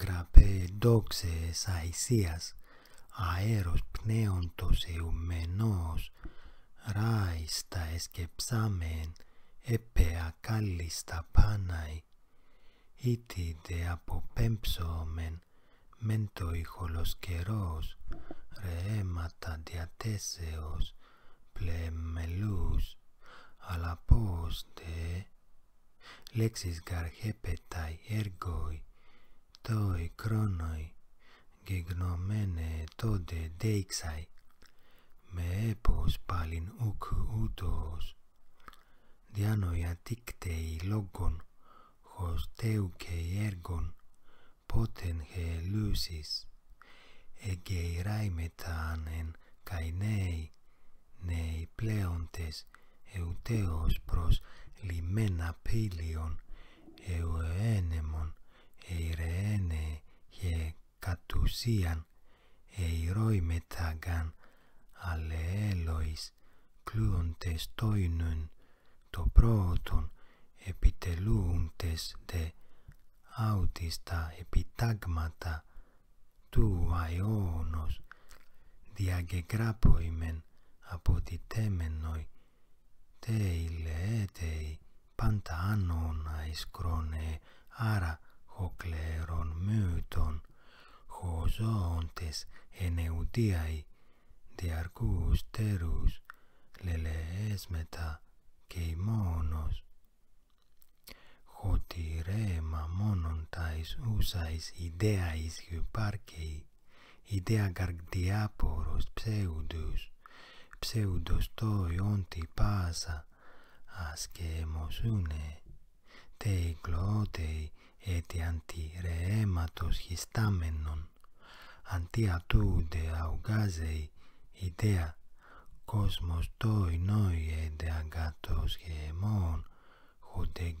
γραπέ δόξες πνέον αέρος πνέοντος εουμενός, ράιστα εσκεψάμεν, επέ ακάλιστα πάναι, ήτι δε αποπέμψομεν, μεν το ηχολο καιρός, ρεέματα διατέσεως, πλεμμελούς, αλλά πώ δε, λέξεις γαρχέπεται έργοι, τόι κρόνοι gegnomene τότε δέξαι με έπος πάλιν ουκ ούτος, διάνοια τίκτεϊ λόγκον, χως τέου και έργον, πότεν χελούσις, εγγεϊράι μετάν εν καηναίοι, νέοι πλέοντες, εουτέως προς λιμένα πύλιον Prusian ei metagan αλλεέλοης κλούοντες τόινουν το πρώτον επιτελούντες δε αυτίστα· επιτάγματα του αιώνος τη αποτιτέμενοι τε ηλεέται πάντα άνωνα εισκρονέ άρα χοκλέρον μύτ ζώοντες ενεουτίαοι, διαρκούς τέρους, λελεές μετά και ημώνος. ρεμα μόνον ταις ούσαις ιδέαις γυπάρκεοι, ιδέα καρδιάπορος ψεύδους, ψεύδος τοι όντι πάσα, ασκεμοσούνε, τε εκλώτε ετι αντιρεέματος χιστάμενον αντί ατού δε αουγκάζε η ιδέα κόσμος τόι νόιε δε αγκάτος και εμόν ούτε